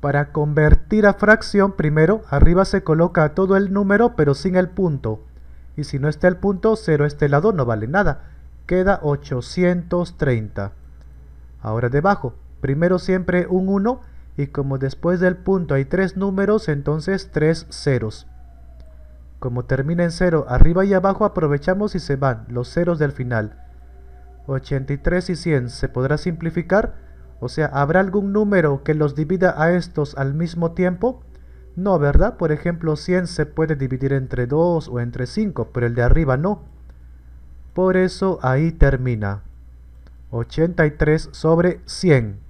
Para convertir a fracción, primero arriba se coloca todo el número pero sin el punto. Y si no está el punto, 0 este lado no vale nada. Queda 830. Ahora debajo, primero siempre un 1 y como después del punto hay tres números, entonces tres ceros. Como termina en 0 arriba y abajo aprovechamos y se van los ceros del final. 83 y 100 se podrá simplificar o sea, ¿habrá algún número que los divida a estos al mismo tiempo? No, ¿verdad? Por ejemplo, 100 se puede dividir entre 2 o entre 5, pero el de arriba no. Por eso ahí termina. 83 sobre 100.